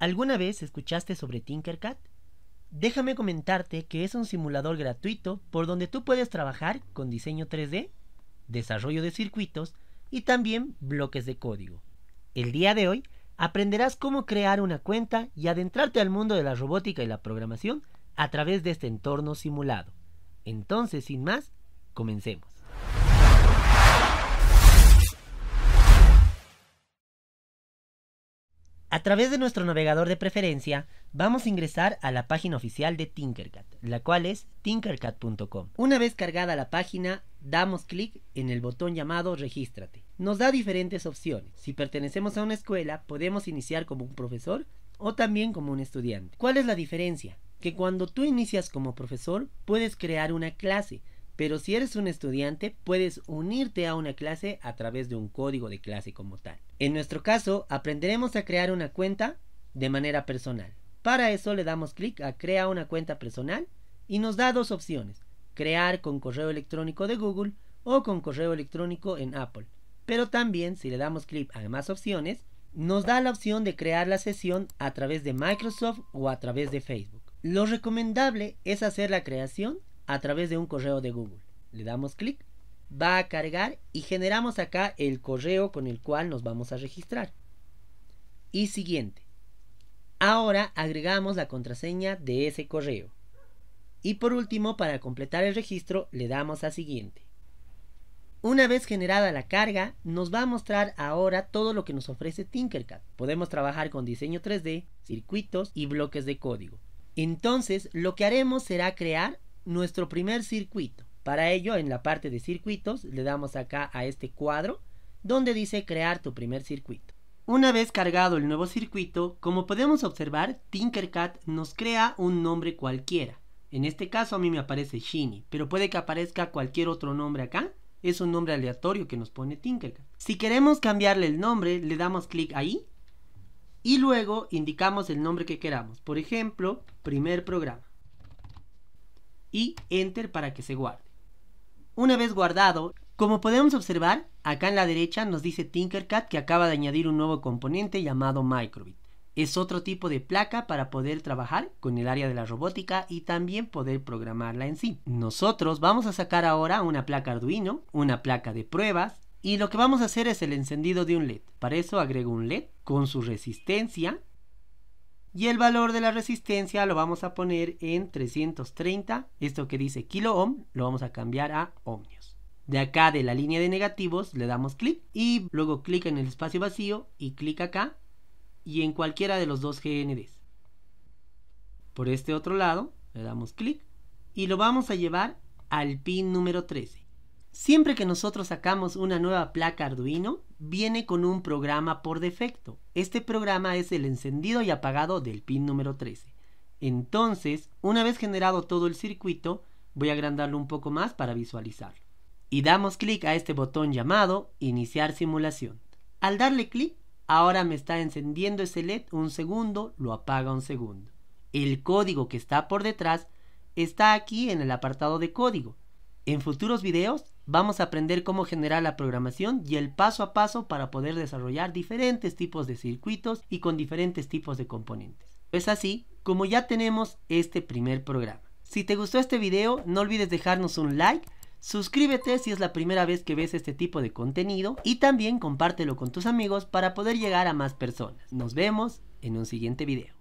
¿Alguna vez escuchaste sobre Tinkercad? Déjame comentarte que es un simulador gratuito por donde tú puedes trabajar con diseño 3D, desarrollo de circuitos y también bloques de código. El día de hoy aprenderás cómo crear una cuenta y adentrarte al mundo de la robótica y la programación a través de este entorno simulado. Entonces, sin más, comencemos. A través de nuestro navegador de preferencia, vamos a ingresar a la página oficial de Tinkercad, la cual es tinkercad.com. Una vez cargada la página, damos clic en el botón llamado Regístrate. Nos da diferentes opciones. Si pertenecemos a una escuela, podemos iniciar como un profesor o también como un estudiante. ¿Cuál es la diferencia? Que cuando tú inicias como profesor, puedes crear una clase pero si eres un estudiante, puedes unirte a una clase a través de un código de clase como tal. En nuestro caso, aprenderemos a crear una cuenta de manera personal. Para eso le damos clic a Crea una cuenta personal y nos da dos opciones, crear con correo electrónico de Google o con correo electrónico en Apple. Pero también si le damos clic a más opciones, nos da la opción de crear la sesión a través de Microsoft o a través de Facebook. Lo recomendable es hacer la creación a través de un correo de Google. Le damos clic, va a cargar y generamos acá el correo con el cual nos vamos a registrar. Y siguiente. Ahora agregamos la contraseña de ese correo. Y por último, para completar el registro, le damos a siguiente. Una vez generada la carga, nos va a mostrar ahora todo lo que nos ofrece Tinkercad. Podemos trabajar con diseño 3D, circuitos y bloques de código. Entonces, lo que haremos será crear nuestro primer circuito. Para ello, en la parte de circuitos, le damos acá a este cuadro, donde dice crear tu primer circuito. Una vez cargado el nuevo circuito, como podemos observar, Tinkercad nos crea un nombre cualquiera. En este caso a mí me aparece Shiny, pero puede que aparezca cualquier otro nombre acá. Es un nombre aleatorio que nos pone Tinkercad. Si queremos cambiarle el nombre, le damos clic ahí y luego indicamos el nombre que queramos. Por ejemplo, primer programa y Enter para que se guarde. Una vez guardado, como podemos observar, acá en la derecha nos dice Tinkercad que acaba de añadir un nuevo componente llamado Microbit. Es otro tipo de placa para poder trabajar con el área de la robótica y también poder programarla en sí. Nosotros vamos a sacar ahora una placa Arduino, una placa de pruebas y lo que vamos a hacer es el encendido de un LED. Para eso agrego un LED con su resistencia y el valor de la resistencia lo vamos a poner en 330. Esto que dice kilo ohm lo vamos a cambiar a ohmios. De acá de la línea de negativos le damos clic y luego clic en el espacio vacío y clic acá y en cualquiera de los dos GNDs. Por este otro lado le damos clic y lo vamos a llevar al pin número 13. Siempre que nosotros sacamos una nueva placa Arduino, viene con un programa por defecto. Este programa es el encendido y apagado del pin número 13. Entonces, una vez generado todo el circuito, voy a agrandarlo un poco más para visualizarlo. Y damos clic a este botón llamado Iniciar simulación. Al darle clic, ahora me está encendiendo ese LED un segundo, lo apaga un segundo. El código que está por detrás está aquí en el apartado de código. En futuros videos vamos a aprender cómo generar la programación y el paso a paso para poder desarrollar diferentes tipos de circuitos y con diferentes tipos de componentes. Es así como ya tenemos este primer programa. Si te gustó este video no olvides dejarnos un like, suscríbete si es la primera vez que ves este tipo de contenido y también compártelo con tus amigos para poder llegar a más personas. Nos vemos en un siguiente video.